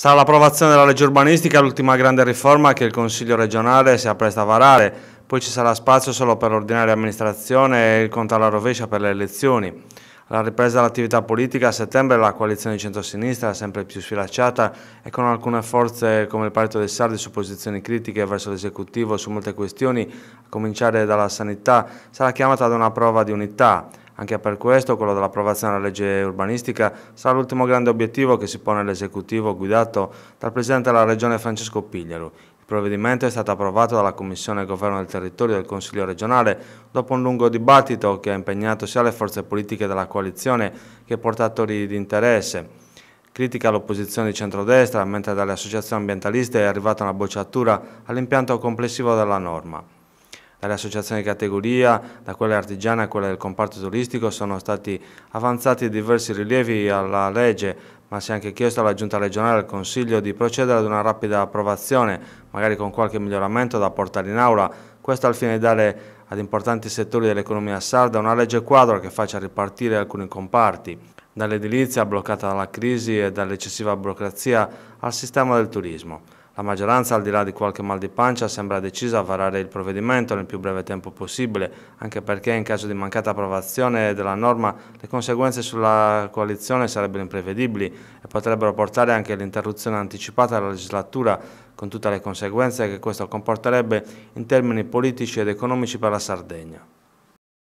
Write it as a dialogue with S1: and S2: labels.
S1: Sarà l'approvazione della legge urbanistica l'ultima grande riforma che il Consiglio regionale si appresta a varare, poi ci sarà spazio solo per l'ordinaria amministrazione e il conto alla rovescia per le elezioni. Alla ripresa dell'attività politica a settembre la coalizione di centrosinistra sempre più sfilacciata e con alcune forze come il Partito dei Sardi su posizioni critiche verso l'esecutivo su molte questioni, a cominciare dalla sanità, sarà chiamata ad una prova di unità. Anche per questo quello dell'approvazione della legge urbanistica sarà l'ultimo grande obiettivo che si pone l'esecutivo guidato dal Presidente della Regione Francesco Pigliaru, il provvedimento è stato approvato dalla Commissione Governo del Territorio del Consiglio regionale dopo un lungo dibattito che ha impegnato sia le forze politiche della coalizione che portatori di interesse. Critica all'opposizione di centrodestra, mentre dalle associazioni ambientaliste è arrivata una bocciatura all'impianto complessivo della norma dalle associazioni di categoria, da quelle artigiane a quelle del comparto turistico, sono stati avanzati diversi rilievi alla legge, ma si è anche chiesto alla Giunta regionale e al Consiglio di procedere ad una rapida approvazione, magari con qualche miglioramento da portare in aula, questo al fine di dare ad importanti settori dell'economia sarda una legge quadro che faccia ripartire alcuni comparti, dall'edilizia bloccata dalla crisi e dall'eccessiva burocrazia al sistema del turismo. La maggioranza, al di là di qualche mal di pancia, sembra decisa a varare il provvedimento nel più breve tempo possibile, anche perché in caso di mancata approvazione della norma le conseguenze sulla coalizione sarebbero imprevedibili e potrebbero portare anche all'interruzione anticipata della legislatura, con tutte le conseguenze che questo comporterebbe in termini politici ed economici per la Sardegna.